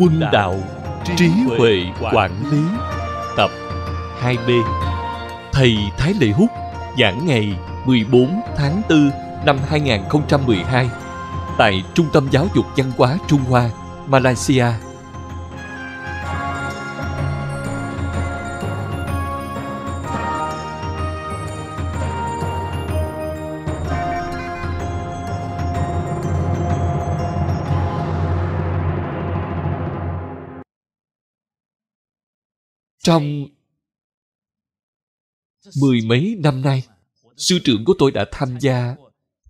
quân đạo trí huệ quản lý tập 2B Thầy Thái Lệ Húc giảng ngày 14 tháng 4 năm 2012 tại Trung tâm Giáo dục Văn hóa Trung Hoa, Malaysia Trong mười mấy năm nay, sư trưởng của tôi đã tham gia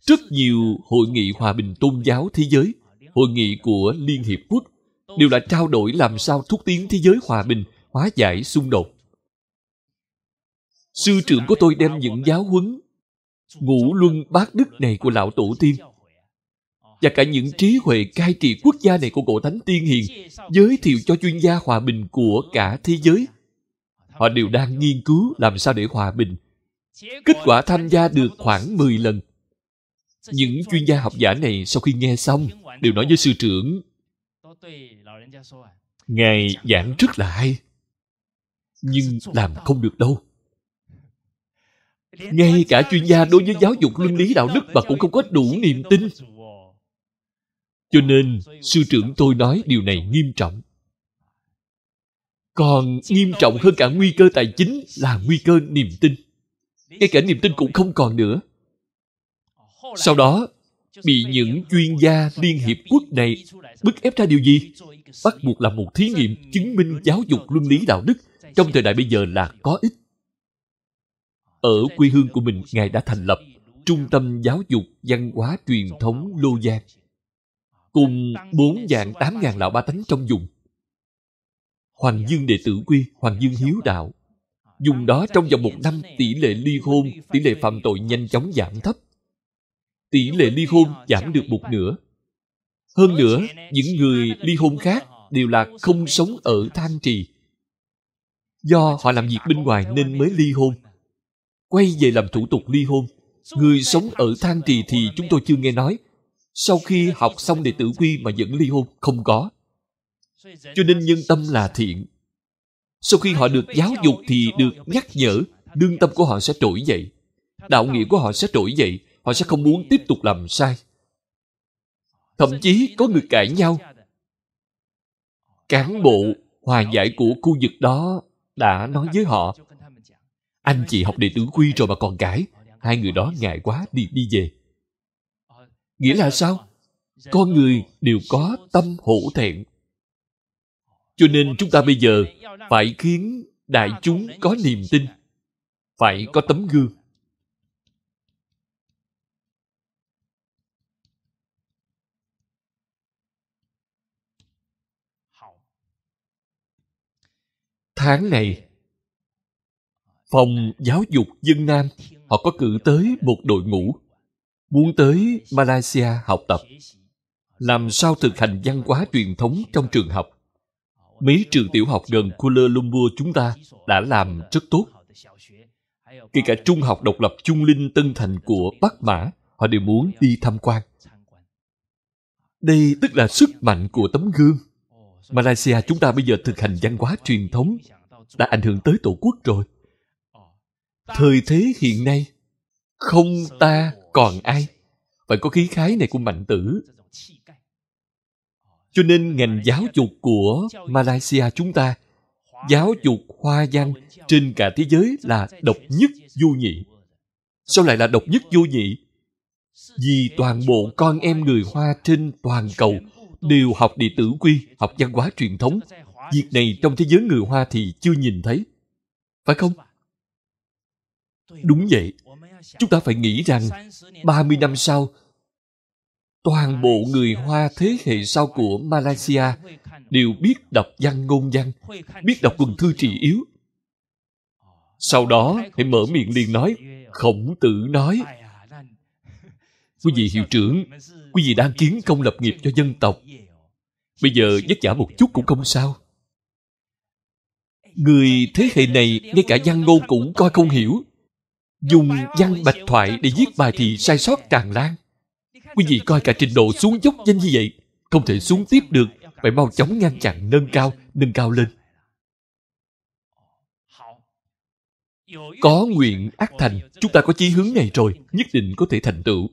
rất nhiều hội nghị hòa bình tôn giáo thế giới, hội nghị của Liên Hiệp Quốc, đều là trao đổi làm sao thúc tiến thế giới hòa bình, hóa giải xung đột. Sư trưởng của tôi đem những giáo huấn ngũ luân bát đức này của lão tổ tiên và cả những trí huệ cai trị quốc gia này của cổ thánh tiên hiền giới thiệu cho chuyên gia hòa bình của cả thế giới – Họ đều đang nghiên cứu làm sao để hòa bình. Kết quả tham gia được khoảng 10 lần. Những chuyên gia học giả này sau khi nghe xong đều nói với sư trưởng Ngài giảng rất là hay Nhưng làm không được đâu Ngay cả chuyên gia đối với giáo dục luân lý đạo đức Mà cũng không có đủ niềm tin Cho nên sư trưởng tôi nói điều này nghiêm trọng còn nghiêm trọng hơn cả nguy cơ tài chính là nguy cơ niềm tin ngay cả niềm tin cũng không còn nữa sau đó bị những chuyên gia liên hiệp quốc này bức ép ra điều gì bắt buộc làm một thí nghiệm chứng minh giáo dục luân lý đạo đức trong thời đại bây giờ là có ích ở quê hương của mình ngài đã thành lập trung tâm giáo dục văn hóa truyền thống lô giang cùng bốn dạng tám ngàn lão ba tánh trong dùng Hoàng Dương đệ tử quy, Hoàng Dương hiếu đạo. Dùng đó trong vòng một năm tỷ lệ ly hôn, tỷ lệ phạm tội nhanh chóng giảm thấp. Tỷ lệ ly hôn giảm được một nửa. Hơn nữa, những người ly hôn khác đều là không sống ở than trì. Do họ làm việc bên ngoài nên mới ly hôn. Quay về làm thủ tục ly hôn. Người sống ở than trì thì chúng tôi chưa nghe nói. Sau khi học xong đệ tử quy mà vẫn ly hôn, không có cho nên nhân tâm là thiện sau khi họ được giáo dục thì được nhắc nhở lương tâm của họ sẽ trỗi dậy đạo nghĩa của họ sẽ trỗi dậy họ sẽ không muốn tiếp tục làm sai thậm chí có người cãi nhau cán bộ hòa giải của khu vực đó đã nói với họ anh chị học đệ tử quy rồi mà còn cãi hai người đó ngại quá đi đi về nghĩa là sao con người đều có tâm hổ thẹn cho nên chúng ta bây giờ phải khiến đại chúng có niềm tin phải có tấm gương tháng này phòng giáo dục dân nam họ có cử tới một đội ngũ muốn tới malaysia học tập làm sao thực hành văn hóa truyền thống trong trường học mấy trường tiểu học gần Kuala Lumpur chúng ta đã làm rất tốt. Kể cả trung học độc lập Trung Linh Tân Thành của Bắc Mã, họ đều muốn đi tham quan. Đây tức là sức mạnh của tấm gương. Malaysia chúng ta bây giờ thực hành văn hóa truyền thống đã ảnh hưởng tới tổ quốc rồi. Thời thế hiện nay, không ta còn ai. Phải có khí khái này của mạnh tử, cho nên ngành giáo dục của malaysia chúng ta giáo dục hoa văn trên cả thế giới là độc nhất vô nhị sao lại là độc nhất vô nhị vì toàn bộ con em người hoa trên toàn cầu đều học địa tử quy học văn hóa truyền thống việc này trong thế giới người hoa thì chưa nhìn thấy phải không đúng vậy chúng ta phải nghĩ rằng 30 năm sau toàn bộ người hoa thế hệ sau của malaysia đều biết đọc văn ngôn văn biết đọc quần thư trị yếu sau đó hãy mở miệng liền nói khổng tử nói quý vị hiệu trưởng quý vị đang kiến công lập nghiệp cho dân tộc bây giờ vất vả một chút cũng không sao người thế hệ này ngay cả văn ngôn cũng coi không hiểu dùng văn bạch thoại để viết bài thì sai sót tràn lan Quý vị coi cả trình độ xuống dốc nhanh như vậy Không thể xuống tiếp được Phải mau chóng ngăn chặn nâng cao Nâng cao lên Có nguyện ác thành Chúng ta có chí hướng này rồi Nhất định có thể thành tựu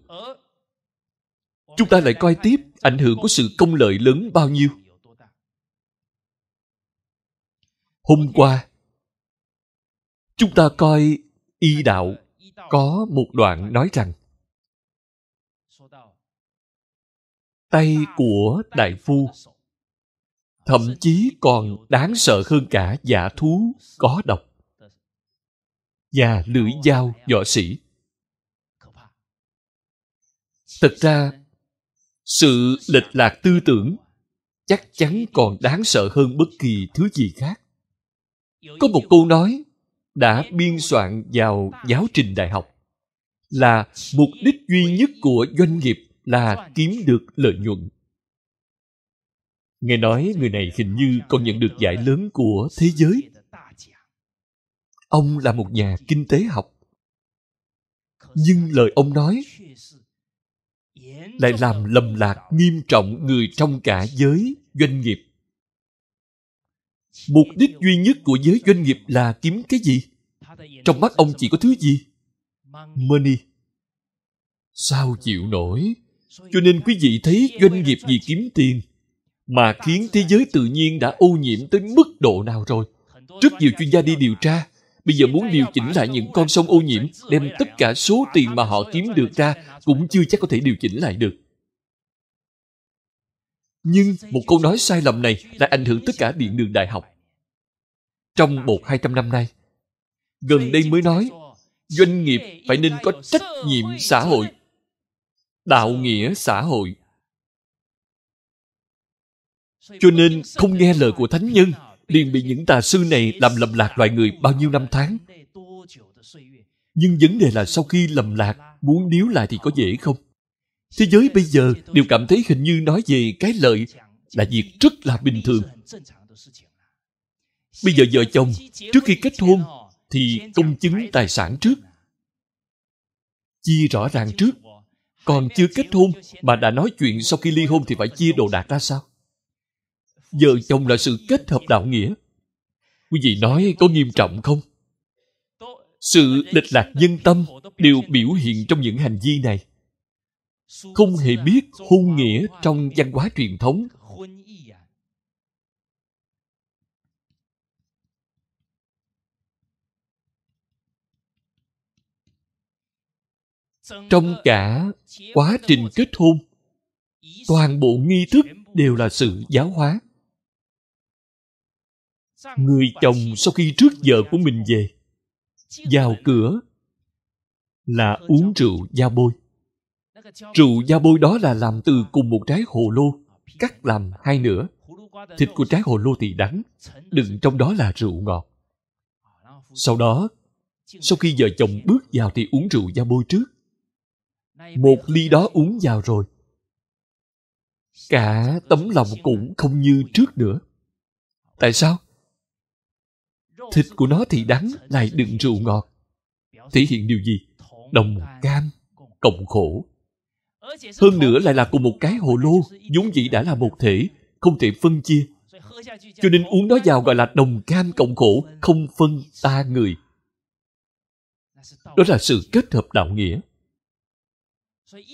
Chúng ta lại coi tiếp Ảnh hưởng của sự công lợi lớn bao nhiêu Hôm qua Chúng ta coi y đạo Có một đoạn nói rằng tay của đại phu thậm chí còn đáng sợ hơn cả giả thú có độc và lưỡi dao võ sĩ thực ra sự lệch lạc tư tưởng chắc chắn còn đáng sợ hơn bất kỳ thứ gì khác có một câu nói đã biên soạn vào giáo trình đại học là mục đích duy nhất của doanh nghiệp là kiếm được lợi nhuận nghe nói người này hình như còn nhận được giải lớn của thế giới ông là một nhà kinh tế học nhưng lời ông nói lại làm lầm lạc nghiêm trọng người trong cả giới doanh nghiệp mục đích duy nhất của giới doanh nghiệp là kiếm cái gì trong mắt ông chỉ có thứ gì money sao chịu nổi cho nên quý vị thấy doanh nghiệp gì kiếm tiền mà khiến thế giới tự nhiên đã ô nhiễm tới mức độ nào rồi rất nhiều chuyên gia đi điều tra bây giờ muốn điều chỉnh lại những con sông ô nhiễm đem tất cả số tiền mà họ kiếm được ra cũng chưa chắc có thể điều chỉnh lại được nhưng một câu nói sai lầm này lại ảnh hưởng tất cả điện đường đại học trong một hai trăm năm nay gần đây mới nói doanh nghiệp phải nên có trách nhiệm xã hội đạo nghĩa xã hội cho nên không nghe lời của thánh nhân liền bị những tà sư này làm lầm lạc loài người bao nhiêu năm tháng nhưng vấn đề là sau khi lầm lạc muốn níu lại thì có dễ không thế giới bây giờ đều cảm thấy hình như nói về cái lợi là việc rất là bình thường bây giờ vợ chồng trước khi kết hôn thì công chứng tài sản trước chia rõ ràng trước còn chưa kết hôn mà đã nói chuyện sau khi ly hôn thì phải chia đồ đạc ra sao vợ chồng là sự kết hợp đạo nghĩa quý vị nói có nghiêm trọng không sự lệch lạc nhân tâm đều biểu hiện trong những hành vi này không hề biết hôn nghĩa trong văn hóa truyền thống trong cả quá trình kết hôn toàn bộ nghi thức đều là sự giáo hóa người chồng sau khi trước vợ của mình về vào cửa là uống rượu da bôi rượu da bôi đó là làm từ cùng một trái hồ lô cắt làm hai nửa thịt của trái hồ lô thì đắng đựng trong đó là rượu ngọt sau đó sau khi vợ chồng bước vào thì uống rượu da bôi trước một ly đó uống vào rồi cả tấm lòng cũng không như trước nữa tại sao thịt của nó thì đắng lại đựng rượu ngọt thể hiện điều gì đồng cam cộng khổ hơn nữa lại là cùng một cái hồ lô vốn dĩ đã là một thể không thể phân chia cho nên uống nó vào gọi là đồng cam cộng khổ không phân ta người đó là sự kết hợp đạo nghĩa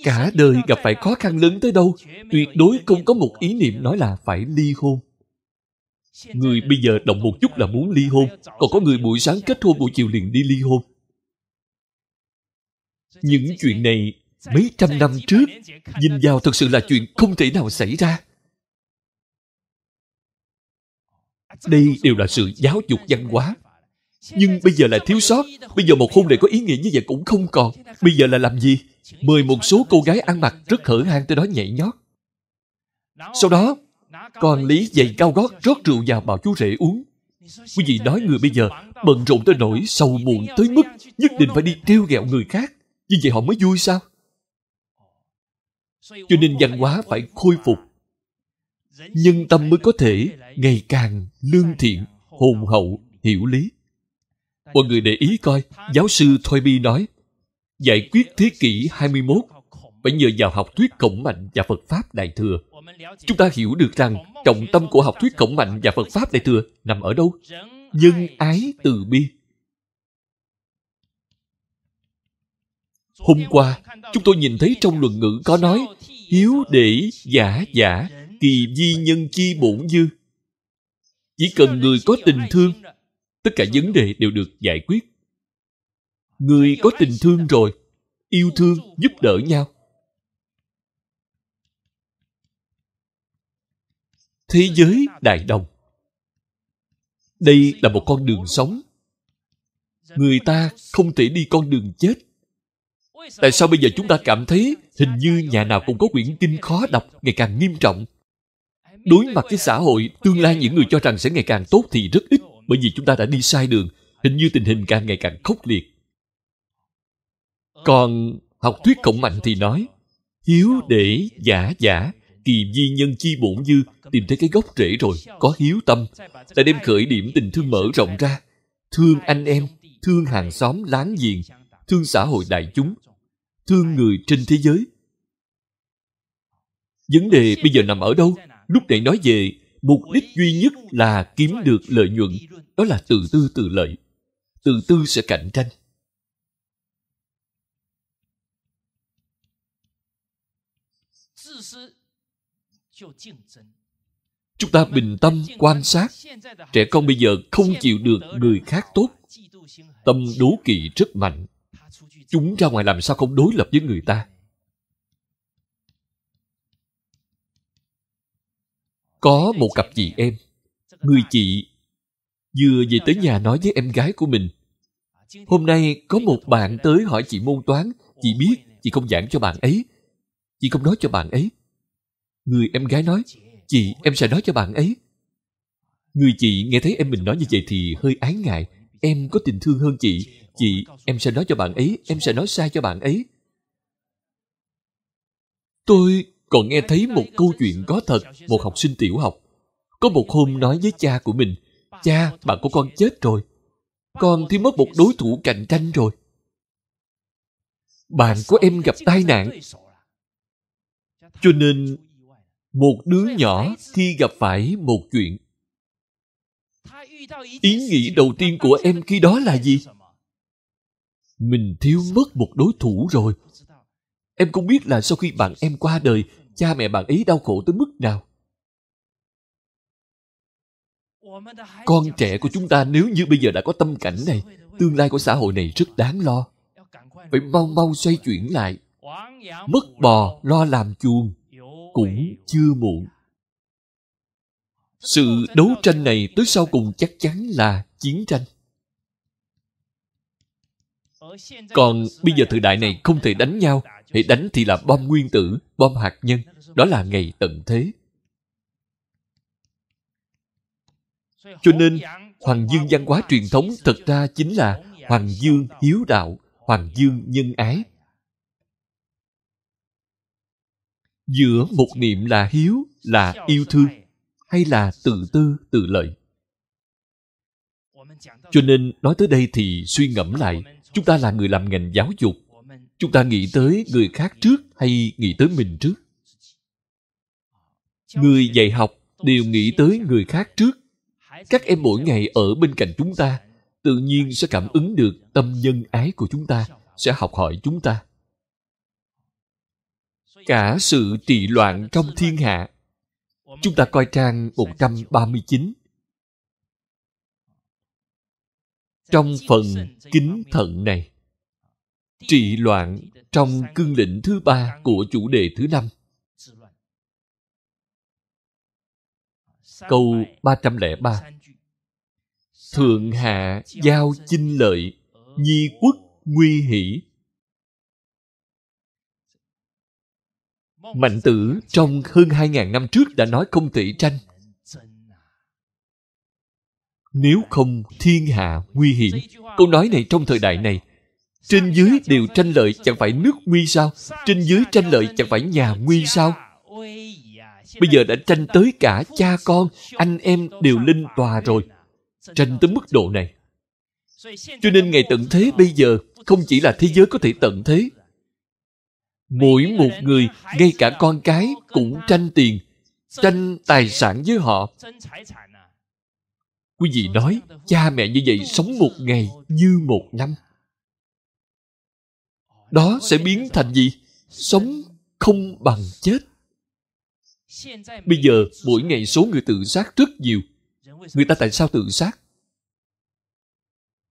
cả đời gặp phải khó khăn lớn tới đâu tuyệt đối không có một ý niệm nói là phải ly hôn người bây giờ động một chút là muốn ly hôn còn có người buổi sáng kết hôn buổi chiều liền đi ly hôn những chuyện này mấy trăm năm trước nhìn vào thật sự là chuyện không thể nào xảy ra đây đều là sự giáo dục văn hóa nhưng bây giờ là thiếu sót bây giờ một hôn này có ý nghĩa như vậy cũng không còn bây giờ là làm gì mười một số cô gái ăn mặc rất hở hang tới đó nhảy nhót. Sau đó, còn lý giày cao gót rót rượu vào bảo chú rể uống. Quý vị nói người bây giờ bận rộn tới nỗi sầu muộn tới mức nhất định phải đi treo gẹo người khác. Như vậy họ mới vui sao? Cho nên văn hóa phải khôi phục. Nhân tâm mới có thể ngày càng lương thiện, hồn hậu, hiểu lý. Mọi người để ý coi, giáo sư Thôi Bi nói, giải quyết thế kỷ 21 phải nhờ vào học thuyết Khổng Mạnh và Phật Pháp Đại Thừa. Chúng ta hiểu được rằng trọng tâm của học thuyết Khổng Mạnh và Phật Pháp Đại Thừa nằm ở đâu? Nhân ái từ bi. Hôm qua, chúng tôi nhìn thấy trong luận ngữ có nói Hiếu để giả giả, kỳ di nhân chi bổn dư. Chỉ cần người có tình thương, tất cả vấn đề đều được giải quyết người có tình thương rồi yêu thương giúp đỡ nhau thế giới đại đồng đây là một con đường sống người ta không thể đi con đường chết tại sao bây giờ chúng ta cảm thấy hình như nhà nào cũng có quyển kinh khó đọc ngày càng nghiêm trọng đối mặt với xã hội tương lai những người cho rằng sẽ ngày càng tốt thì rất ít bởi vì chúng ta đã đi sai đường hình như tình hình càng ngày càng khốc liệt còn học thuyết cộng mạnh thì nói hiếu để giả giả kỳ di nhân chi bổn dư tìm thấy cái gốc rễ rồi có hiếu tâm ta đem khởi điểm tình thương mở rộng ra thương anh em thương hàng xóm láng giềng thương xã hội đại chúng thương người trên thế giới vấn đề bây giờ nằm ở đâu lúc này nói về mục đích duy nhất là kiếm được lợi nhuận đó là từ tư từ lợi từ tư sẽ cạnh tranh chúng ta bình tâm quan sát trẻ con bây giờ không chịu được người khác tốt tâm đố kỵ rất mạnh chúng ra ngoài làm sao không đối lập với người ta có một cặp chị em người chị vừa về tới nhà nói với em gái của mình hôm nay có một bạn tới hỏi chị môn toán chị biết chị không giảng cho bạn ấy chị không nói cho bạn ấy Người em gái nói, chị em sẽ nói cho bạn ấy. Người chị nghe thấy em mình nói như vậy thì hơi ái ngại. Em có tình thương hơn chị. Chị, em sẽ nói cho bạn ấy, em sẽ nói sai cho bạn ấy. Tôi còn nghe thấy một câu chuyện có thật một học sinh tiểu học. Có một hôm nói với cha của mình, cha, bạn của con chết rồi. Con thì mất một đối thủ cạnh tranh rồi. Bạn của em gặp tai nạn. Cho nên một đứa nhỏ khi gặp phải một chuyện ý nghĩ đầu tiên của em khi đó là gì mình thiếu mất một đối thủ rồi em cũng biết là sau khi bạn em qua đời cha mẹ bạn ấy đau khổ tới mức nào con trẻ của chúng ta nếu như bây giờ đã có tâm cảnh này tương lai của xã hội này rất đáng lo phải mau mau xoay chuyển lại mất bò lo làm chuồng cũng chưa muộn sự đấu tranh này tới sau cùng chắc chắn là chiến tranh còn bây giờ thời đại này không thể đánh nhau hãy đánh thì là bom nguyên tử bom hạt nhân đó là ngày tận thế cho nên hoàng dương văn hóa truyền thống thật ra chính là hoàng dương hiếu đạo hoàng dương nhân ái giữa một niệm là hiếu là yêu thương hay là tự tư tự lợi cho nên nói tới đây thì suy ngẫm lại chúng ta là người làm ngành giáo dục chúng ta nghĩ tới người khác trước hay nghĩ tới mình trước người dạy học đều nghĩ tới người khác trước các em mỗi ngày ở bên cạnh chúng ta tự nhiên sẽ cảm ứng được tâm nhân ái của chúng ta sẽ học hỏi chúng ta cả sự trị loạn trong thiên hạ. Chúng ta coi trang 139. Trong phần kính thận này, trị loạn trong cương lĩnh thứ ba của chủ đề thứ năm. Câu 303 Thượng hạ giao chinh lợi, nhi quốc nguy hỷ Mạnh tử trong hơn 2.000 năm trước đã nói không thể tranh. Nếu không thiên hạ nguy hiểm. Câu nói này trong thời đại này trên dưới đều tranh lợi chẳng phải nước nguy sao? Trên dưới tranh lợi chẳng phải nhà nguy sao? Bây giờ đã tranh tới cả cha con, anh em đều linh tòa rồi. Tranh tới mức độ này. Cho nên ngày tận thế bây giờ không chỉ là thế giới có thể tận thế, mỗi một người ngay cả con cái cũng tranh tiền tranh tài sản với họ quý vị nói cha mẹ như vậy sống một ngày như một năm đó sẽ biến thành gì sống không bằng chết bây giờ mỗi ngày số người tự sát rất nhiều người ta tại sao tự sát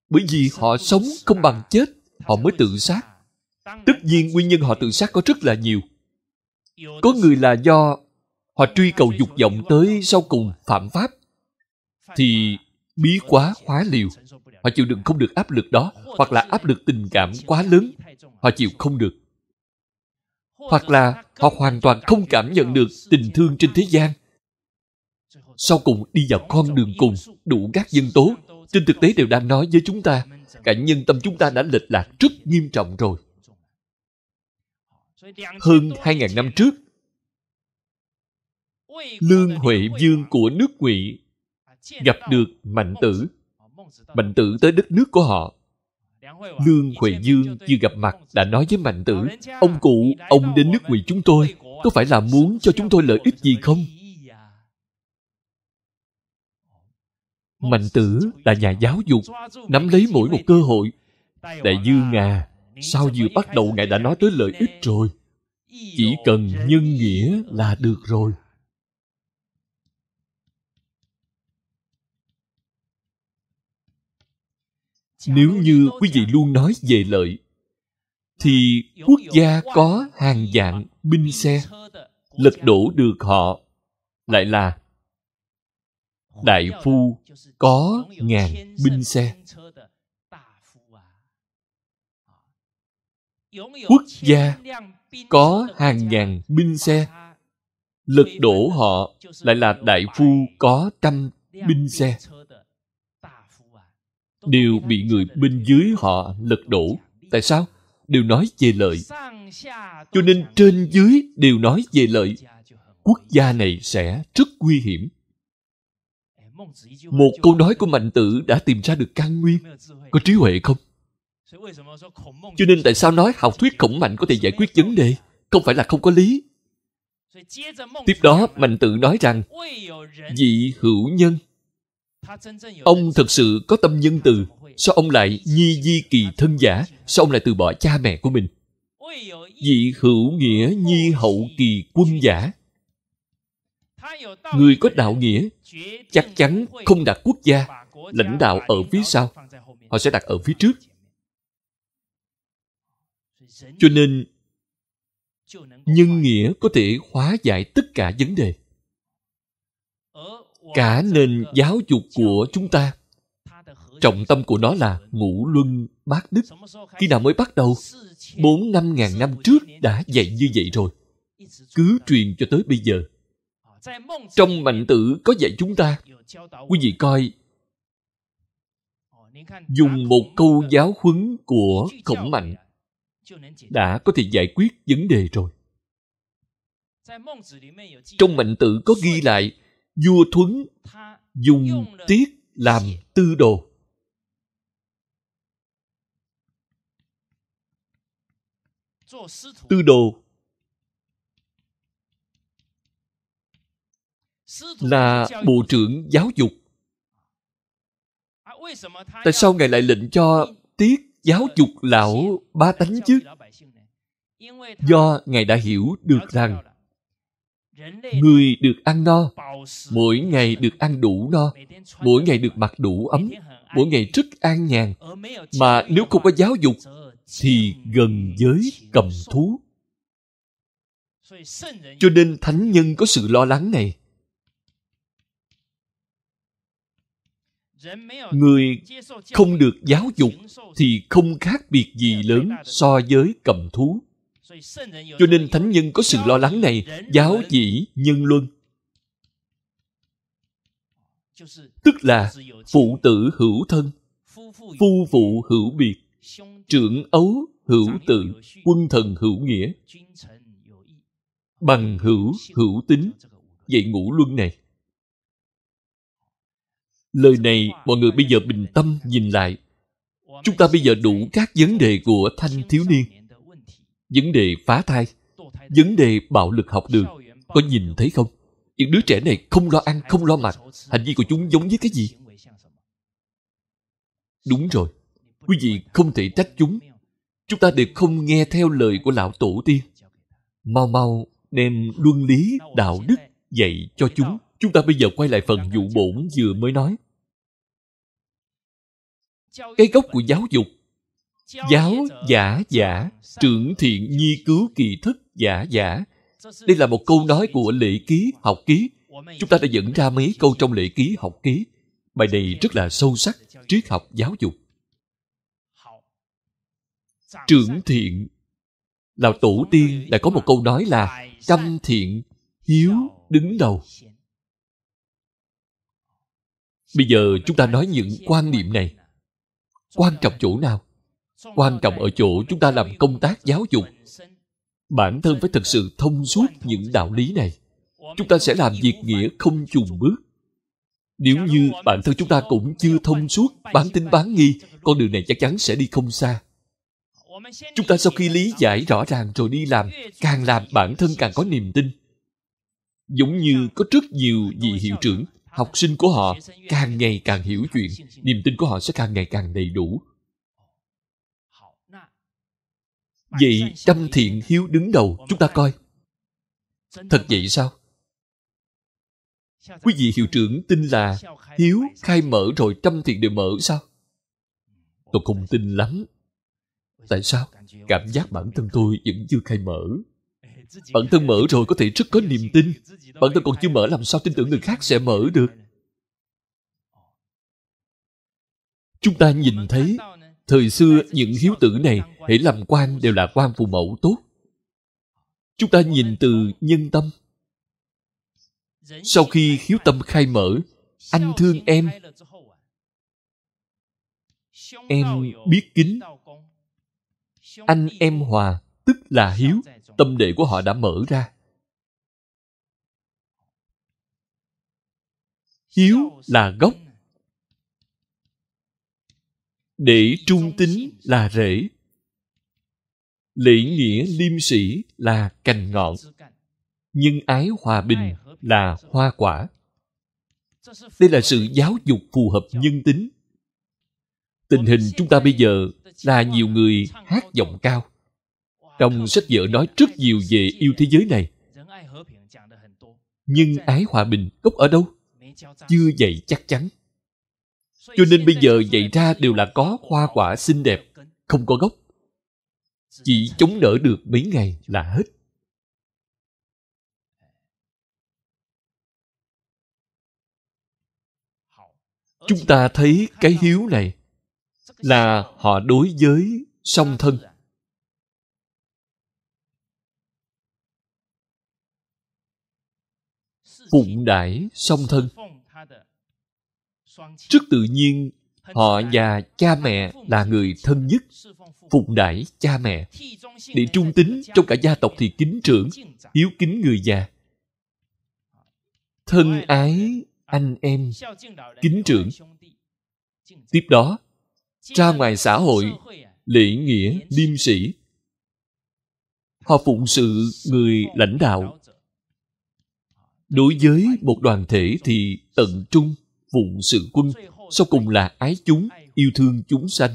bởi vì họ sống không bằng chết họ mới tự sát tất nhiên nguyên nhân họ tự sát có rất là nhiều có người là do họ truy cầu dục vọng tới sau cùng phạm pháp thì bí quá hóa liều họ chịu đựng không được áp lực đó hoặc là áp lực tình cảm quá lớn họ chịu không được hoặc là họ hoàn toàn không cảm nhận được tình thương trên thế gian sau cùng đi vào con đường cùng đủ các dân tố trên thực tế đều đang nói với chúng ta cả nhân tâm chúng ta đã lệch lạc rất nghiêm trọng rồi hơn 2.000 năm trước lương huệ dương của nước ngụy gặp được mạnh tử mạnh tử tới đất nước của họ lương huệ dương chưa gặp mặt đã nói với mạnh tử ông cụ ông đến nước ngụy chúng tôi có phải là muốn cho chúng tôi lợi ích gì không mạnh tử là nhà giáo dục nắm lấy mỗi một cơ hội đại dương à sao vừa bắt đầu ngài đã nói tới lợi ích rồi chỉ cần nhân nghĩa là được rồi nếu như quý vị luôn nói về lợi thì quốc gia có hàng dạng binh xe lật đổ được họ lại là đại phu có ngàn binh xe quốc gia có hàng ngàn binh xe lật đổ họ lại là đại phu có trăm binh xe đều bị người bên dưới họ lật đổ tại sao đều nói về lợi cho nên trên dưới đều nói về lợi quốc gia này sẽ rất nguy hiểm một câu nói của mạnh tử đã tìm ra được căn nguyên có trí huệ không cho nên tại sao nói học thuyết khổng mạnh có thể giải quyết vấn đề không phải là không có lý tiếp đó mạnh tự nói rằng vị hữu nhân ông thật sự có tâm nhân từ sao ông lại nhi di kỳ thân giả sao ông lại từ bỏ cha mẹ của mình vị hữu nghĩa nhi hậu kỳ quân giả người có đạo nghĩa chắc chắn không đặt quốc gia lãnh đạo ở phía sau họ sẽ đặt ở phía trước cho nên nhân nghĩa có thể hóa giải tất cả vấn đề cả nền giáo dục của chúng ta trọng tâm của nó là ngũ luân bát đức khi nào mới bắt đầu bốn năm ngàn năm trước đã dạy như vậy rồi cứ truyền cho tới bây giờ trong mạnh tử có dạy chúng ta quý vị coi dùng một câu giáo huấn của khổng mạnh đã có thể giải quyết vấn đề rồi trong mệnh tự có ghi lại vua thuấn dùng tiết làm tư đồ tư đồ là bộ trưởng giáo dục à, tại sao ngài lại lệnh cho tiết giáo dục lão ba tánh chứ do ngài đã hiểu được rằng người được ăn no mỗi ngày được ăn đủ no mỗi ngày được mặc đủ ấm mỗi ngày rất an nhàn mà nếu không có giáo dục thì gần giới cầm thú cho nên thánh nhân có sự lo lắng này người không được giáo dục thì không khác biệt gì lớn so với cầm thú cho nên thánh nhân có sự lo lắng này giáo chỉ nhân luân tức là phụ tử hữu thân phu phụ hữu biệt trưởng ấu hữu tự quân thần hữu nghĩa bằng hữu hữu tính vậy ngũ luân này lời này mọi người bây giờ bình tâm nhìn lại chúng ta bây giờ đủ các vấn đề của thanh thiếu niên vấn đề phá thai vấn đề bạo lực học đường có nhìn thấy không những đứa trẻ này không lo ăn không lo mặc hành vi của chúng giống với cái gì đúng rồi quý vị không thể trách chúng chúng ta đều không nghe theo lời của lão tổ tiên mau mau đem luân lý đạo đức dạy cho chúng chúng ta bây giờ quay lại phần dụ bổn vừa mới nói cái gốc của giáo dục giáo giả giả trưởng thiện nhi cứu kỳ thức giả giả đây là một câu nói của lễ ký học ký chúng ta đã dẫn ra mấy câu trong lễ ký học ký bài này rất là sâu sắc triết học giáo dục trưởng thiện là tổ tiên đã có một câu nói là trăm thiện hiếu đứng đầu bây giờ chúng ta nói những quan niệm này quan trọng chỗ nào quan trọng ở chỗ chúng ta làm công tác giáo dục bản thân phải thật sự thông suốt những đạo lý này chúng ta sẽ làm việc nghĩa không chùn bước nếu như bản thân chúng ta cũng chưa thông suốt bán tính bán nghi con đường này chắc chắn sẽ đi không xa chúng ta sau khi lý giải rõ ràng rồi đi làm càng làm bản thân càng có niềm tin giống như có rất nhiều vị hiệu trưởng học sinh của họ càng ngày càng hiểu chuyện niềm tin của họ sẽ càng ngày càng đầy đủ vậy trăm thiện hiếu đứng đầu chúng ta coi thật vậy sao quý vị hiệu trưởng tin là hiếu khai mở rồi trăm thiện đều mở sao tôi không tin lắm tại sao cảm giác bản thân tôi vẫn chưa khai mở Bản thân mở rồi có thể rất có niềm tin Bản thân còn chưa mở làm sao tin tưởng người khác sẽ mở được Chúng ta nhìn thấy Thời xưa những hiếu tử này Hãy làm quan đều là quan phù mẫu tốt Chúng ta nhìn từ nhân tâm Sau khi hiếu tâm khai mở Anh thương em Em biết kính Anh em hòa Tức là hiếu tâm địa của họ đã mở ra hiếu là gốc để trung tính là rễ lễ nghĩa liêm sĩ là cành ngọn nhân ái hòa bình là hoa quả đây là sự giáo dục phù hợp nhân tính tình hình chúng ta bây giờ là nhiều người hát giọng cao trong sách vở nói rất nhiều về yêu thế giới này. Nhưng ái hòa bình gốc ở đâu? Chưa dạy chắc chắn. Cho nên bây giờ dạy ra đều là có hoa quả xinh đẹp, không có gốc. Chỉ chống đỡ được mấy ngày là hết. Chúng ta thấy cái hiếu này là họ đối với song thân phụng đãi song thân rất tự nhiên họ và cha mẹ là người thân nhất phụng đãi cha mẹ để trung tính trong cả gia tộc thì kính trưởng hiếu kính người già thân ái anh em kính trưởng tiếp đó ra ngoài xã hội lễ nghĩa liêm sĩ họ phụng sự người lãnh đạo đối với một đoàn thể thì tận trung phụng sự quân sau cùng là ái chúng yêu thương chúng sanh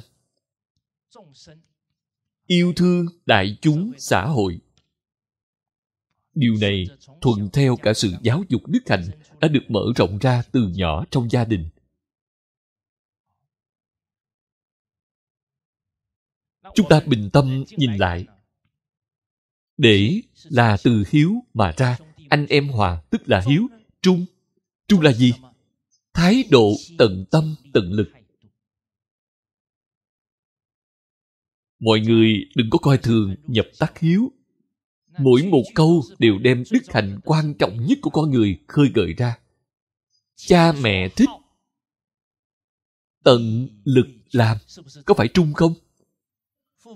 yêu thương đại chúng xã hội điều này thuận theo cả sự giáo dục đức hạnh đã được mở rộng ra từ nhỏ trong gia đình chúng ta bình tâm nhìn lại để là từ hiếu mà ra anh em hòa tức là hiếu trung trung là gì thái độ tận tâm tận lực mọi người đừng có coi thường nhập tác hiếu mỗi một câu đều đem đức hạnh quan trọng nhất của con người khơi gợi ra cha mẹ thích tận lực làm có phải trung không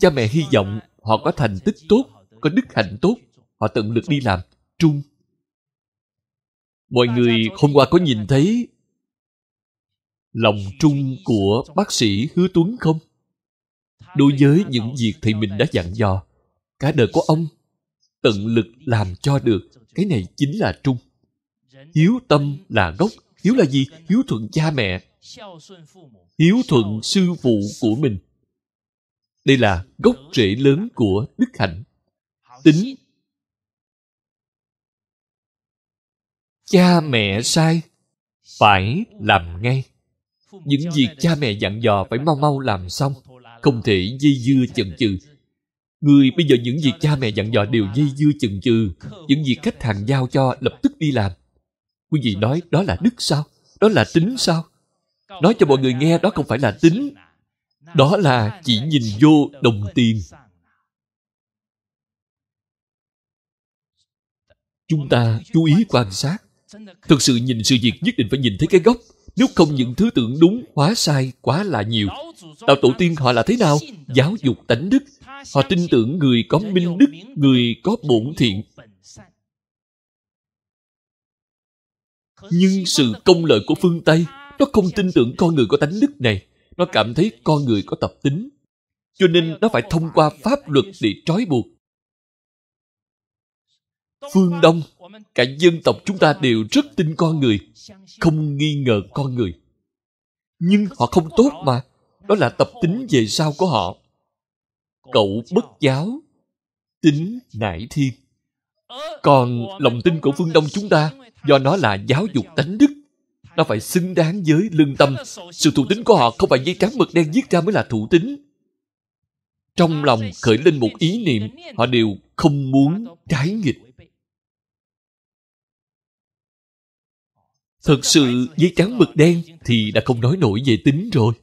cha mẹ hy vọng họ có thành tích tốt có đức hạnh tốt họ tận lực đi làm trung mọi người hôm qua có nhìn thấy lòng trung của bác sĩ hứa tuấn không đối với những việc thầy mình đã dặn dò cả đời của ông tận lực làm cho được cái này chính là trung hiếu tâm là gốc hiếu là gì hiếu thuận cha mẹ hiếu thuận sư phụ của mình đây là gốc rễ lớn của đức hạnh tính cha mẹ sai phải làm ngay những việc cha mẹ dặn dò phải mau mau làm xong không thể dây dưa chần chừ người bây giờ những việc cha mẹ dặn dò đều dây dưa chần chừ những việc khách hàng giao cho lập tức đi làm quý vị nói đó là đức sao đó là tính sao nói cho mọi người nghe đó không phải là tính đó là chỉ nhìn vô đồng tiền chúng ta chú ý quan sát Thực sự nhìn sự việc nhất định phải nhìn thấy cái gốc Nếu không những thứ tưởng đúng hóa sai quá là nhiều Đạo tổ tiên họ là thế nào? Giáo dục tánh đức Họ tin tưởng người có minh đức Người có bổn thiện Nhưng sự công lợi của phương Tây Nó không tin tưởng con người có tánh đức này Nó cảm thấy con người có tập tính Cho nên nó phải thông qua pháp luật để trói buộc phương đông cả dân tộc chúng ta đều rất tin con người không nghi ngờ con người nhưng họ không tốt mà đó là tập tính về sau của họ cậu bất giáo tính nải thiên còn lòng tin của phương đông chúng ta do nó là giáo dục tánh đức nó phải xứng đáng với lương tâm sự thủ tính của họ không phải dây trắng mực đen giết ra mới là thủ tính trong lòng khởi lên một ý niệm họ đều không muốn trái nghịch Thật sự với trắng mực đen thì đã không nói nổi về tính rồi.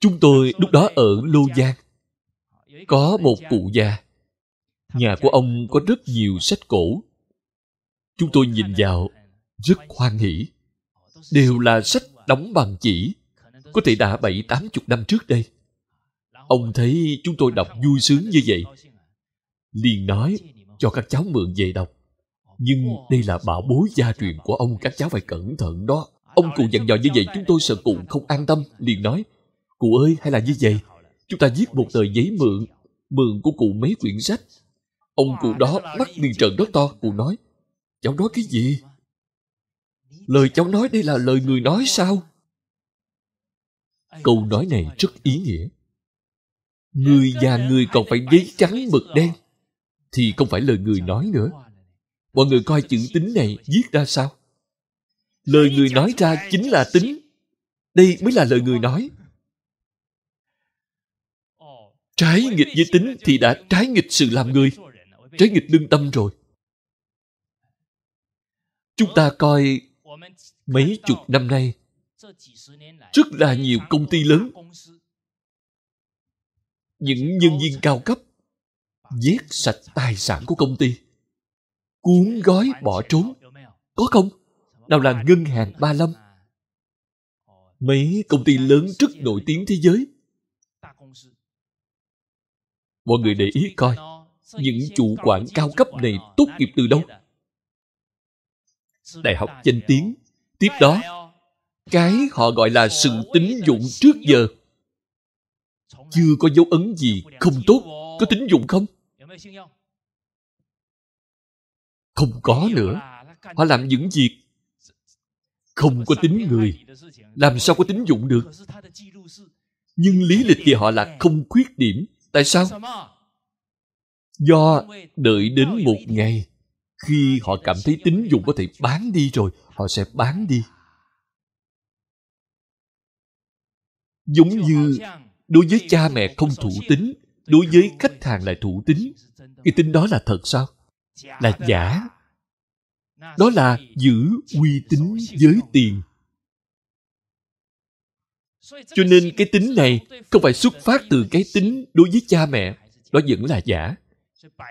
Chúng tôi lúc đó ở Lô Giang. Có một cụ già. Nhà của ông có rất nhiều sách cổ. Chúng tôi nhìn vào rất hoan hỷ. Đều là sách đóng bằng chỉ. Có thể đã bảy tám chục năm trước đây. Ông thấy chúng tôi đọc vui sướng như vậy. Liền nói cho các cháu mượn về đọc nhưng đây là bảo bối gia truyền của ông các cháu phải cẩn thận đó ông cụ dặn dò như vậy chúng tôi sợ cụ không an tâm liền nói cụ ơi hay là như vậy chúng ta viết một tờ giấy mượn mượn của cụ mấy quyển sách ông cụ đó mắt liền trợn đất to cụ nói cháu nói cái gì lời cháu nói đây là lời người nói sao câu nói này rất ý nghĩa người già người còn phải giấy trắng mực đen thì không phải lời người nói nữa mọi người coi chữ tính này viết ra sao lời người nói ra chính là tính đây mới là lời người nói trái nghịch với tính thì đã trái nghịch sự làm người trái nghịch lương tâm rồi chúng ta coi mấy chục năm nay rất là nhiều công ty lớn những nhân viên cao cấp giết sạch tài sản của công ty cuốn gói bỏ trốn có không nào là ngân hàng ba lâm mấy công ty lớn rất nổi tiếng thế giới mọi người để ý coi những chủ quản cao cấp này tốt nghiệp từ đâu đại học danh tiếng tiếp đó cái họ gọi là sự tín dụng trước giờ chưa có dấu ấn gì không tốt có tín dụng không không có nữa họ làm những việc không có tính người làm sao có tính dụng được nhưng lý lịch thì họ là không khuyết điểm tại sao do đợi đến một ngày khi họ cảm thấy tính dụng có thể bán đi rồi họ sẽ bán đi giống như đối với cha mẹ không thủ tính đối với khách hàng lại thủ tính cái tính đó là thật sao là giả đó là giữ uy tín với tiền cho nên cái tính này không phải xuất phát từ cái tính đối với cha mẹ đó vẫn là giả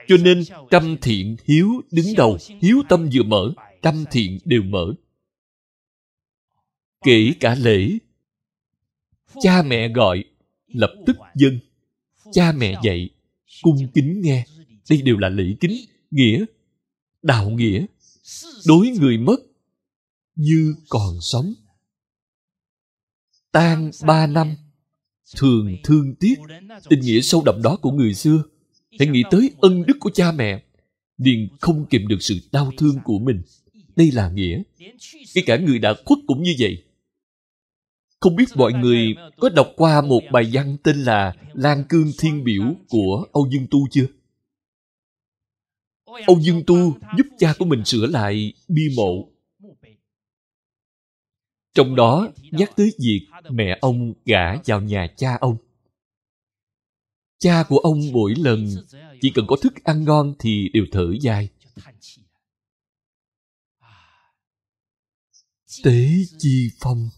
cho nên tâm thiện hiếu đứng đầu hiếu tâm vừa mở tâm thiện đều mở kể cả lễ cha mẹ gọi lập tức dân cha mẹ dạy cung kính nghe đây đều là lễ kính nghĩa đạo nghĩa đối người mất như còn sống tan ba năm thường thương tiếc tình nghĩa sâu đậm đó của người xưa hãy nghĩ tới ân đức của cha mẹ liền không kìm được sự đau thương của mình đây là nghĩa ngay cả người đã khuất cũng như vậy không biết mọi người có đọc qua một bài văn tên là lan cương thiên biểu của âu dương tu chưa Ông Dương Tu giúp cha của mình sửa lại bia mộ. Trong đó nhắc tới việc mẹ ông gả vào nhà cha ông. Cha của ông mỗi lần chỉ cần có thức ăn ngon thì đều thở dài. Tế chi phong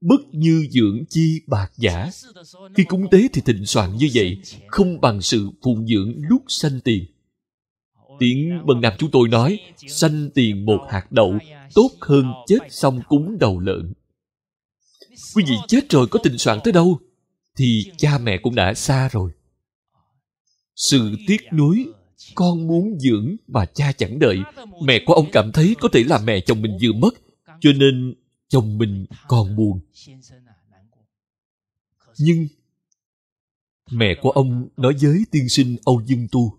Bất như dưỡng chi bạc giả Khi cúng tế thì thịnh soạn như vậy Không bằng sự phụng dưỡng lúc sanh tiền Tiếng Bần Nam chúng tôi nói, sanh tiền một hạt đậu, tốt hơn chết xong cúng đầu lợn. Quý vị chết rồi có tình soạn tới đâu, thì cha mẹ cũng đã xa rồi. Sự tiếc nuối, con muốn dưỡng mà cha chẳng đợi. Mẹ của ông cảm thấy có thể là mẹ chồng mình vừa mất, cho nên chồng mình còn buồn. Nhưng mẹ của ông nói với tiên sinh Âu Dương Tu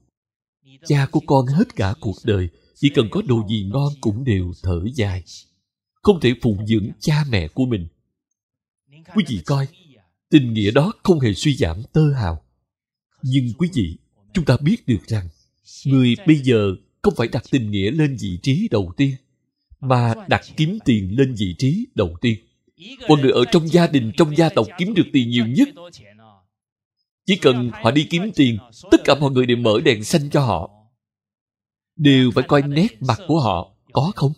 cha của con hết cả cuộc đời chỉ cần có đồ gì ngon cũng đều thở dài không thể phụng dưỡng cha mẹ của mình quý vị coi tình nghĩa đó không hề suy giảm tơ hào nhưng quý vị chúng ta biết được rằng người bây giờ không phải đặt tình nghĩa lên vị trí đầu tiên mà đặt kiếm tiền lên vị trí đầu tiên con người ở trong gia đình trong gia tộc kiếm được tiền nhiều nhất chỉ cần họ đi kiếm tiền tất cả mọi người đều mở đèn xanh cho họ đều phải coi nét mặt của họ có không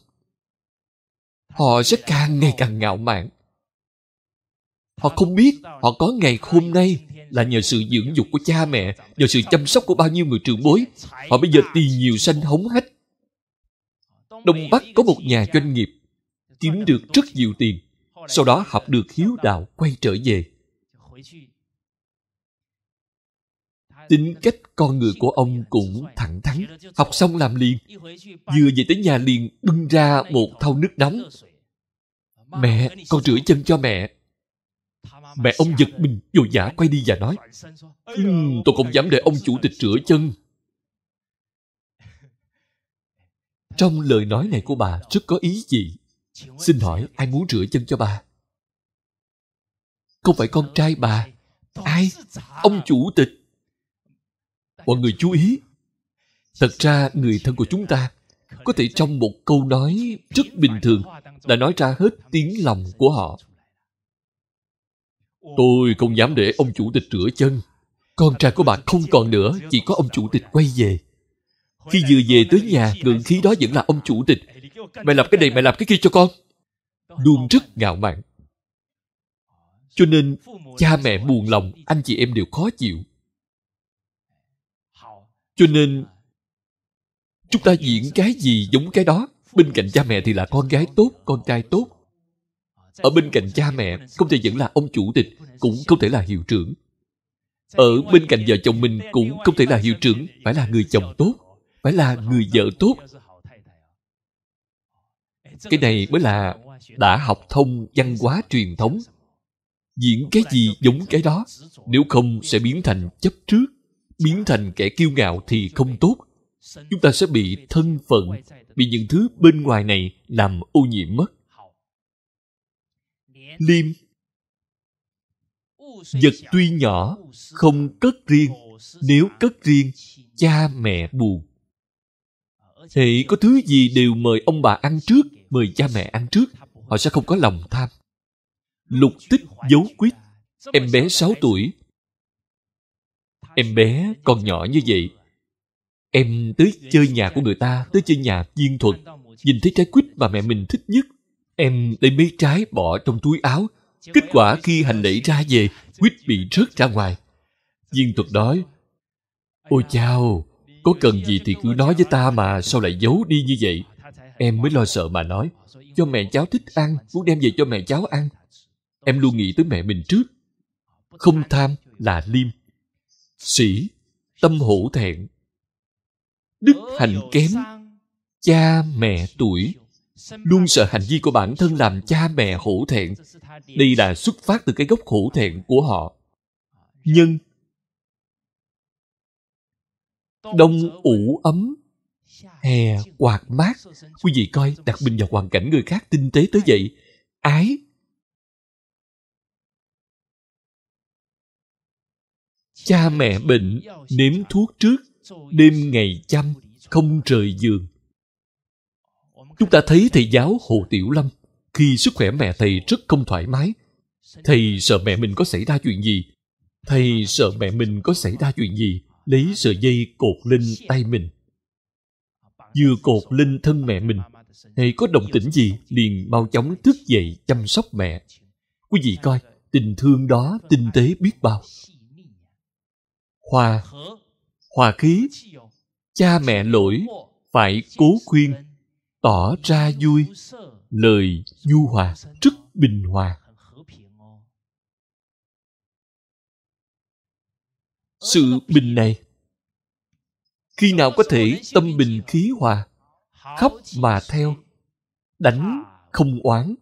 họ sẽ càng ngày càng ngạo mạn họ không biết họ có ngày hôm nay là nhờ sự dưỡng dục của cha mẹ nhờ sự chăm sóc của bao nhiêu người trường bối họ bây giờ tiền nhiều xanh hống hách đông bắc có một nhà doanh nghiệp kiếm được rất nhiều tiền sau đó học được hiếu đạo quay trở về tính cách con người của ông cũng thẳng thắn học xong làm liền vừa về tới nhà liền bưng ra một thau nước nóng mẹ con rửa chân cho mẹ mẹ ông giật mình vội vã quay đi và nói um, tôi không dám để ông chủ tịch rửa chân trong lời nói này của bà rất có ý gì xin hỏi ai muốn rửa chân cho bà không phải con trai bà ai ông chủ tịch mọi người chú ý thật ra người thân của chúng ta có thể trong một câu nói rất bình thường đã nói ra hết tiếng lòng của họ tôi không dám để ông chủ tịch rửa chân con trai của bà không còn nữa chỉ có ông chủ tịch quay về khi vừa về tới nhà ngượng khí đó vẫn là ông chủ tịch mày làm cái này mày làm cái kia cho con luôn rất ngạo mạn cho nên cha mẹ buồn lòng anh chị em đều khó chịu cho nên chúng ta diễn cái gì giống cái đó bên cạnh cha mẹ thì là con gái tốt con trai tốt ở bên cạnh cha mẹ không thể vẫn là ông chủ tịch cũng không thể là hiệu trưởng ở bên cạnh vợ chồng mình cũng không thể là hiệu trưởng phải là người chồng tốt phải là người vợ tốt cái này mới là đã học thông văn hóa truyền thống diễn cái gì giống cái đó nếu không sẽ biến thành chấp trước biến thành kẻ kiêu ngạo thì không tốt chúng ta sẽ bị thân phận bị những thứ bên ngoài này làm ô nhiễm mất liêm vật tuy nhỏ không cất riêng nếu cất riêng cha mẹ buồn hệ có thứ gì đều mời ông bà ăn trước mời cha mẹ ăn trước họ sẽ không có lòng tham lục tích dấu quýt em bé 6 tuổi Em bé còn nhỏ như vậy Em tới chơi nhà của người ta Tới chơi nhà viên thuật Nhìn thấy trái quýt mà mẹ mình thích nhất Em lấy mấy trái bỏ trong túi áo Kết quả khi hành lễ ra về Quýt bị rớt ra ngoài Viên thuật nói Ôi chao Có cần gì thì cứ nói với ta mà Sao lại giấu đi như vậy Em mới lo sợ mà nói Cho mẹ cháu thích ăn Muốn đem về cho mẹ cháu ăn Em luôn nghĩ tới mẹ mình trước Không tham là liêm sĩ tâm hổ thẹn đức hạnh kém cha mẹ tuổi luôn sợ hành vi của bản thân làm cha mẹ hổ thẹn đây là xuất phát từ cái gốc hổ thẹn của họ nhưng đông ủ ấm hè quạt mát quý vị coi đặt mình vào hoàn cảnh người khác tinh tế tới vậy ái cha mẹ bệnh nếm thuốc trước đêm ngày chăm không rời giường chúng ta thấy thầy giáo hồ tiểu lâm khi sức khỏe mẹ thầy rất không thoải mái thầy sợ mẹ mình có xảy ra chuyện gì thầy sợ mẹ mình có xảy ra chuyện gì lấy sợi dây cột lên tay mình vừa cột lên thân mẹ mình thầy có động tĩnh gì liền mau chóng thức dậy chăm sóc mẹ quý vị coi tình thương đó tinh tế biết bao hòa hòa khí cha mẹ lỗi phải cố khuyên tỏ ra vui lời nhu hòa rất bình hòa sự bình này khi nào có thể tâm bình khí hòa khóc mà theo đánh không oán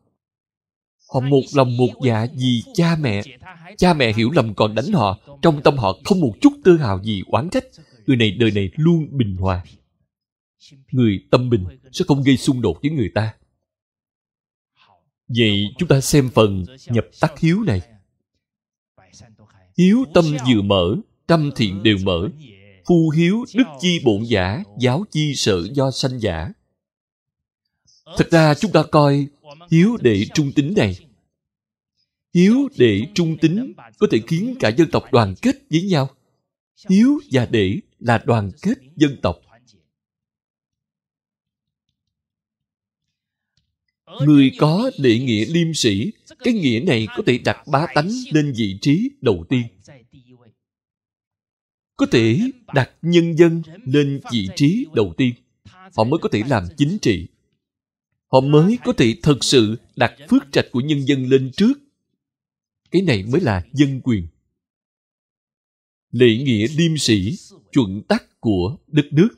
Họ một lòng một dạ vì cha mẹ Cha mẹ hiểu lầm còn đánh họ Trong tâm họ không một chút tư hào gì oán trách Người này đời này luôn bình hòa Người tâm bình sẽ không gây xung đột với người ta Vậy chúng ta xem phần nhập tắc hiếu này Hiếu tâm vừa mở Trăm thiện đều mở Phu hiếu đức chi bổn giả Giáo chi sở do sanh giả Thật ra chúng ta coi hiếu đệ trung tính này hiếu đệ trung tính có thể khiến cả dân tộc đoàn kết với nhau hiếu và đệ là đoàn kết dân tộc người có đệ nghĩa liêm sĩ cái nghĩa này có thể đặt bá tánh lên vị trí đầu tiên có thể đặt nhân dân lên vị trí đầu tiên họ mới có thể làm chính trị họ mới có thể thật sự đặt phước trạch của nhân dân lên trước. Cái này mới là dân quyền. Lễ nghĩa liêm sĩ, chuẩn tắc của đất nước.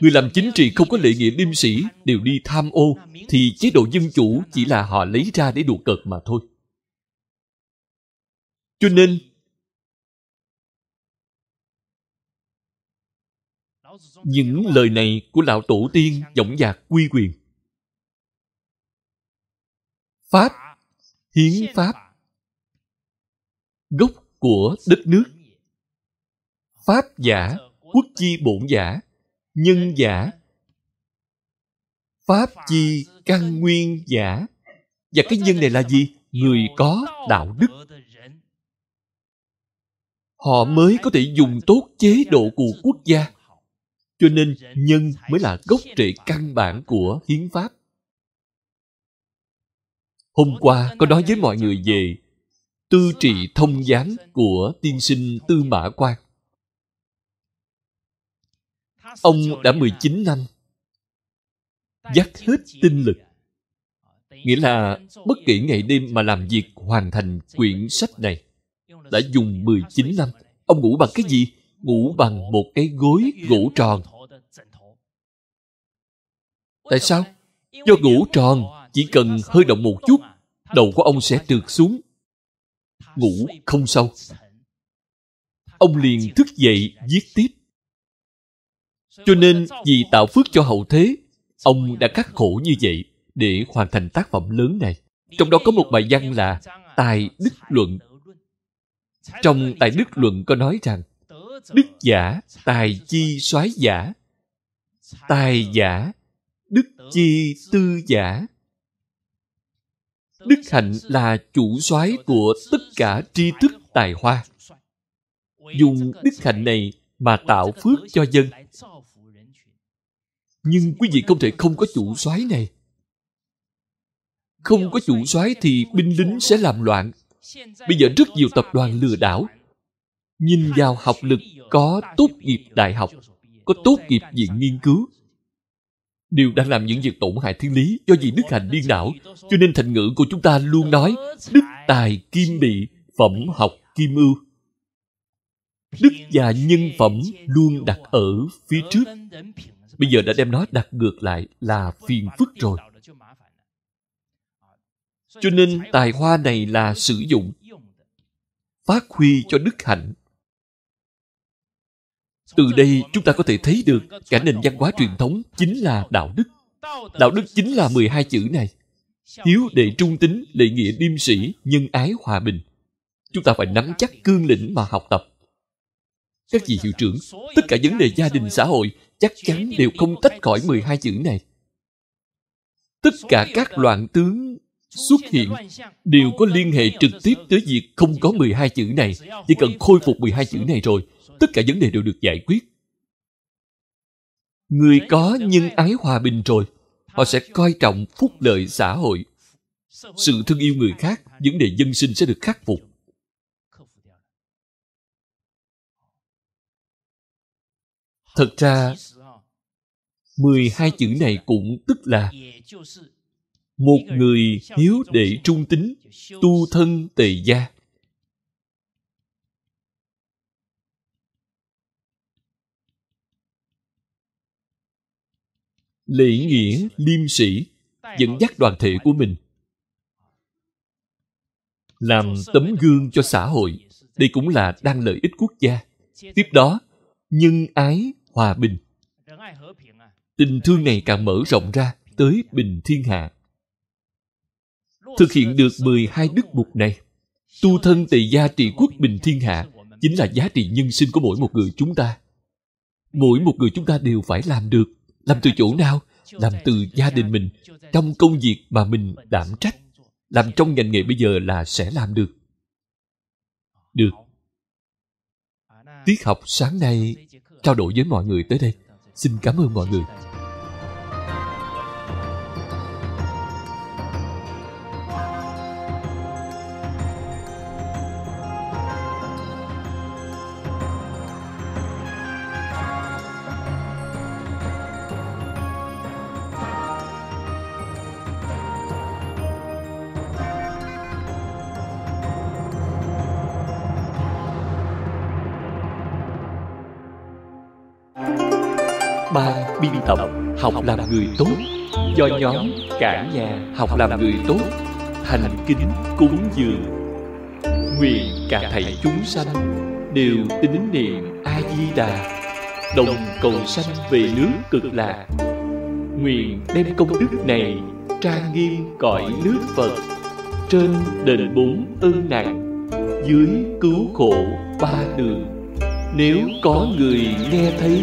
Người làm chính trị không có lễ nghĩa liêm sĩ đều đi tham ô, thì chế độ dân chủ chỉ là họ lấy ra để đùa cợt mà thôi. Cho nên, những lời này của lão tổ tiên dõng dạc quy quyền pháp hiến pháp gốc của đất nước pháp giả quốc chi bổn giả nhân giả pháp chi căn nguyên giả và cái nhân này là gì người có đạo đức họ mới có thể dùng tốt chế độ của quốc gia cho nên nhân mới là gốc rễ căn bản của hiến pháp Hôm qua có nói với mọi người về tư trị thông gián của tiên sinh Tư Mã Quang. Ông đã 19 năm dắt hết tinh lực nghĩa là bất kể ngày đêm mà làm việc hoàn thành quyển sách này đã dùng 19 năm. Ông ngủ bằng cái gì? Ngủ bằng một cái gối gỗ tròn. Tại sao? Do ngủ tròn chỉ cần hơi động một chút đầu của ông sẽ trượt xuống ngủ không sâu ông liền thức dậy viết tiếp cho nên vì tạo phước cho hậu thế ông đã khắc khổ như vậy để hoàn thành tác phẩm lớn này trong đó có một bài văn là tài đức luận trong tài đức luận có nói rằng đức giả tài chi soái giả tài giả đức chi tư giả đức hạnh là chủ soái của tất cả tri thức tài hoa dùng đức hạnh này mà tạo phước cho dân nhưng quý vị không thể không có chủ soái này không có chủ soái thì binh lính sẽ làm loạn bây giờ rất nhiều tập đoàn lừa đảo nhìn vào học lực có tốt nghiệp đại học có tốt nghiệp viện nghiên cứu đều đang làm những việc tổn hại thiên lý do vì đức hạnh điên đảo cho nên thành ngữ của chúng ta luôn nói đức tài kim bị phẩm học kim ưu đức và nhân phẩm luôn đặt ở phía trước bây giờ đã đem nó đặt ngược lại là phiền phức rồi cho nên tài hoa này là sử dụng phát huy cho đức hạnh từ đây chúng ta có thể thấy được cả nền văn hóa truyền thống chính là đạo đức đạo đức chính là 12 chữ này hiếu đệ trung tính đệ nghĩa liêm sĩ nhân ái hòa bình chúng ta phải nắm chắc cương lĩnh mà học tập các vị hiệu trưởng tất cả vấn đề gia đình xã hội chắc chắn đều không tách khỏi 12 chữ này tất cả các loạn tướng xuất hiện đều có liên hệ trực tiếp tới việc không có 12 chữ này. Chỉ cần khôi phục 12 chữ này rồi, tất cả vấn đề đều được giải quyết người có nhân ái hòa bình rồi họ sẽ coi trọng phúc lợi xã hội sự thương yêu người khác vấn đề dân sinh sẽ được khắc phục thật ra 12 chữ này cũng tức là một người hiếu để trung tính tu thân tề gia lễ nghĩa liêm sĩ dẫn dắt đoàn thể của mình làm tấm gương cho xã hội đây cũng là đang lợi ích quốc gia tiếp đó nhân ái hòa bình tình thương này càng mở rộng ra tới bình thiên hạ thực hiện được 12 đức mục này tu thân tỳ gia trị quốc bình thiên hạ chính là giá trị nhân sinh của mỗi một người chúng ta mỗi một người chúng ta đều phải làm được làm từ chỗ nào làm từ gia đình mình trong công việc mà mình đảm trách làm trong ngành nghề bây giờ là sẽ làm được được tiết học sáng nay trao đổi với mọi người tới đây xin cảm ơn mọi người ba biên tập học làm người tốt do nhóm cả nhà học làm người tốt thành kính cúng dường nguyện cả thầy chúng sanh đều tín niệm a di đà đồng cầu sanh về nước cực lạc nguyện đem công đức này trang nghiêm cõi nước phật trên đền bốn ơn nặng dưới cứu khổ ba đường nếu có người nghe thấy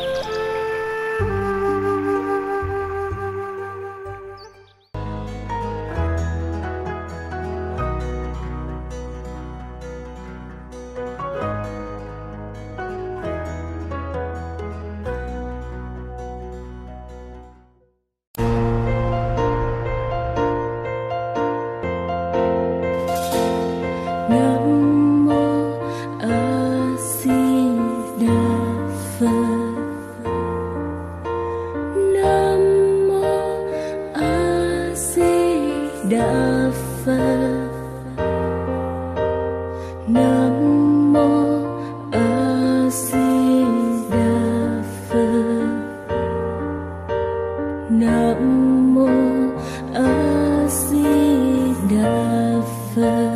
nam mô a di đà phật